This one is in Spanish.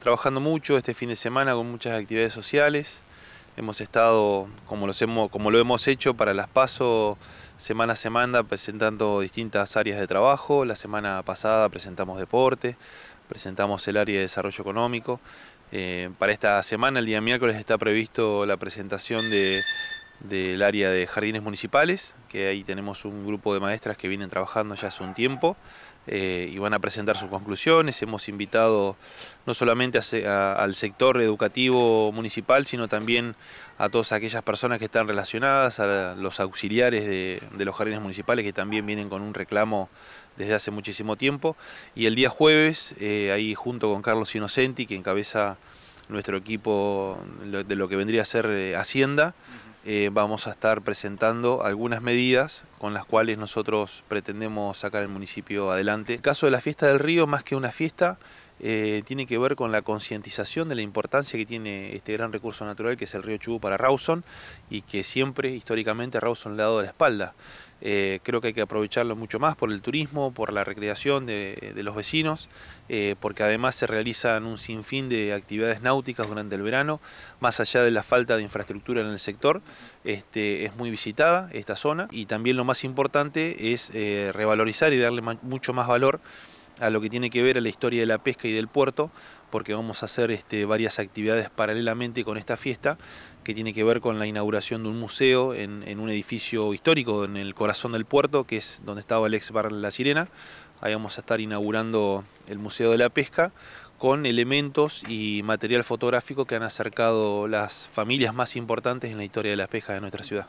Trabajando mucho este fin de semana con muchas actividades sociales. Hemos estado, como, como lo hemos hecho para las PASO, semana a semana presentando distintas áreas de trabajo. La semana pasada presentamos deporte, presentamos el área de desarrollo económico. Eh, para esta semana, el día miércoles, está previsto la presentación de del área de jardines municipales, que ahí tenemos un grupo de maestras que vienen trabajando ya hace un tiempo eh, y van a presentar sus conclusiones. Hemos invitado no solamente al sector educativo municipal, sino también a todas aquellas personas que están relacionadas, a los auxiliares de, los jardines municipales que también vienen con un reclamo desde hace muchísimo tiempo. Y el día jueves, eh, ahí junto con Carlos Inocenti, que encabeza nuestro equipo de lo que vendría a ser eh, Hacienda, eh, vamos a estar presentando algunas medidas con las cuales nosotros pretendemos sacar el municipio adelante. En el caso de la fiesta del río, más que una fiesta, eh, tiene que ver con la concientización de la importancia que tiene este gran recurso natural que es el río Chubú para Rawson y que siempre históricamente Rawson le ha dado la espalda. Eh, creo que hay que aprovecharlo mucho más por el turismo, por la recreación de, los vecinos, eh, porque además se realizan un sinfín de actividades náuticas durante el verano, más allá de la falta de infraestructura en el sector, este, es muy visitada esta zona y también lo más importante es revalorizar y darle mucho más valor a lo que tiene que ver a la historia de la pesca y del puerto, porque vamos a hacer este, varias actividades paralelamente con esta fiesta, que tiene que ver con la inauguración de un museo en, en, un edificio histórico en el corazón del puerto, que es donde estaba el ex bar La Sirena. Ahí vamos a estar inaugurando el Museo de la Pesca con elementos y material fotográfico que han acercado las familias más importantes en la historia de la pesca de nuestra ciudad.